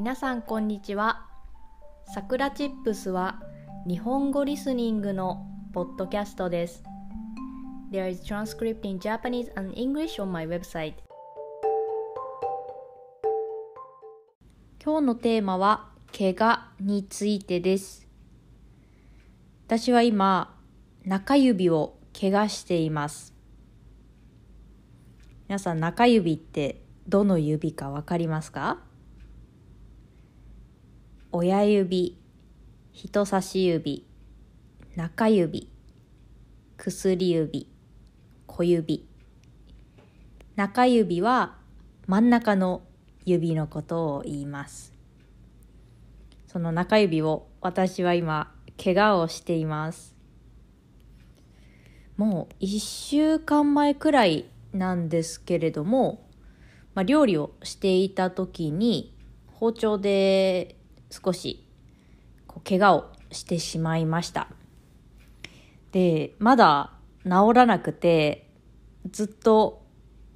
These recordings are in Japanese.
皆さんこんにちはさくらチップスは日本語リスニングのポッドキャストです There is transcript in Japanese and English on my website 今日のテーマは怪我についてです私は今中指を怪我しています皆さん中指ってどの指かわかりますか親指、人差し指、中指、薬指、小指。中指は真ん中の指のことを言います。その中指を私は今、怪我をしています。もう一週間前くらいなんですけれども、まあ、料理をしていた時に包丁で少しこう怪我をしてしまいましたでまだ治らなくてずっと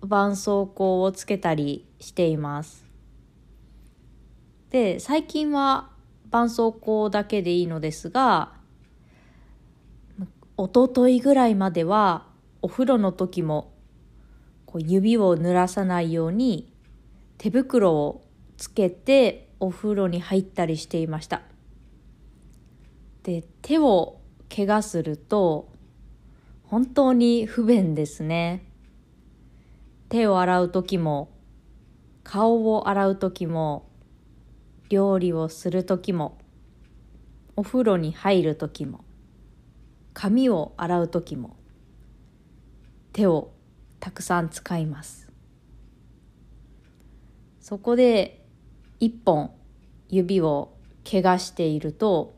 絆創膏をつけたりしていますで最近は絆創膏だけでいいのですがおとといぐらいまではお風呂の時もこう指を濡らさないように手袋をつけてお風呂に入ったりしていましたで手を怪我すると本当に不便ですね手を洗う時も顔を洗う時も料理をする時もお風呂に入る時も髪を洗う時も手をたくさん使いますそこで一本指を怪我していると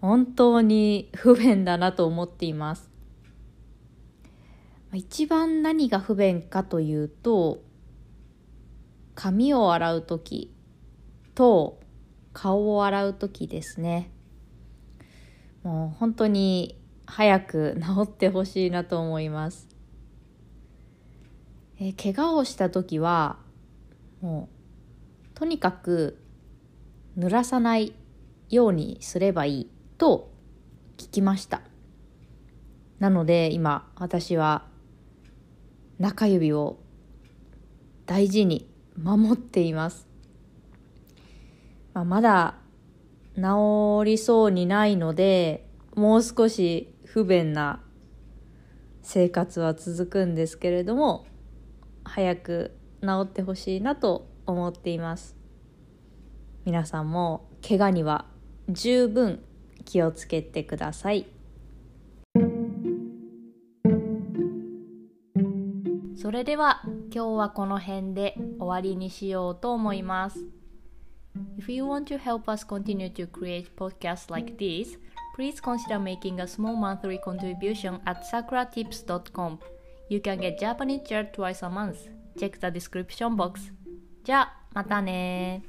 本当に不便だなと思っています一番何が不便かというと髪を洗う時と顔を洗う時ですねもう本当に早く治ってほしいなと思いますえ怪我をした時はもうとにかく濡らさないようにすればいいと聞きましたなので今私は中指を大事に守っています、まあ、まだ治りそうにないのでもう少し不便な生活は続くんですけれども早く治ってほしいなと思っています皆さんも怪我には十分気をつけてくださいそれでは今日はこの辺で終わりにしようと思います If you want to help us continue to create podcasts like this, please consider making a small monthly contribution at sakuratips.com. You can get Japanese chair twice a month. Check the description box. じゃあ、またね